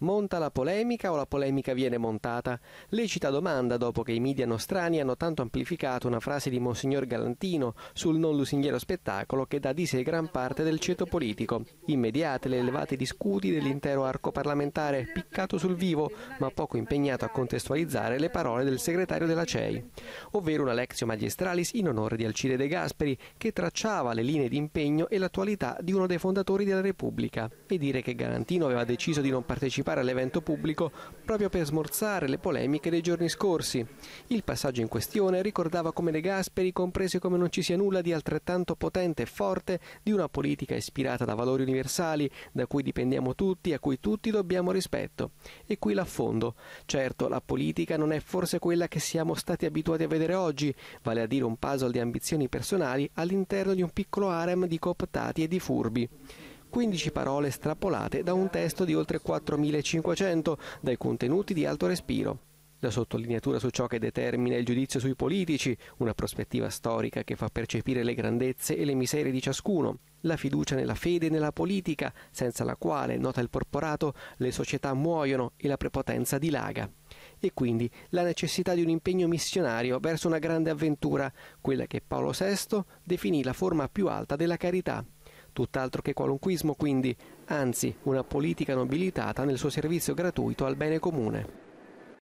Monta la polemica o la polemica viene montata? Lecita domanda dopo che i media nostrani hanno tanto amplificato una frase di Monsignor Galantino sul non lusinghiero spettacolo che dà di sé gran parte del ceto politico. Immediate le elevate scudi dell'intero arco parlamentare, piccato sul vivo, ma poco impegnato a contestualizzare le parole del segretario della CEI, ovvero una lectio magistralis in onore di Alcide De Gasperi, che tracciava le linee di impegno e l'attualità di uno dei fondatori della Repubblica, e dire che Galantino aveva deciso di non partecipare partecipare all'evento pubblico proprio per smorzare le polemiche dei giorni scorsi. Il passaggio in questione ricordava come De Gasperi comprese come non ci sia nulla di altrettanto potente e forte di una politica ispirata da valori universali, da cui dipendiamo tutti, e a cui tutti dobbiamo rispetto. E qui l'affondo. Certo, la politica non è forse quella che siamo stati abituati a vedere oggi, vale a dire un puzzle di ambizioni personali all'interno di un piccolo harem di cooptati e di furbi. 15 parole strappolate da un testo di oltre 4.500, dai contenuti di alto respiro. La sottolineatura su ciò che determina il giudizio sui politici, una prospettiva storica che fa percepire le grandezze e le miserie di ciascuno, la fiducia nella fede e nella politica, senza la quale, nota il porporato, le società muoiono e la prepotenza dilaga e quindi la necessità di un impegno missionario verso una grande avventura, quella che Paolo VI definì la forma più alta della carità. Tutt'altro che qualunquismo quindi, anzi una politica nobilitata nel suo servizio gratuito al bene comune.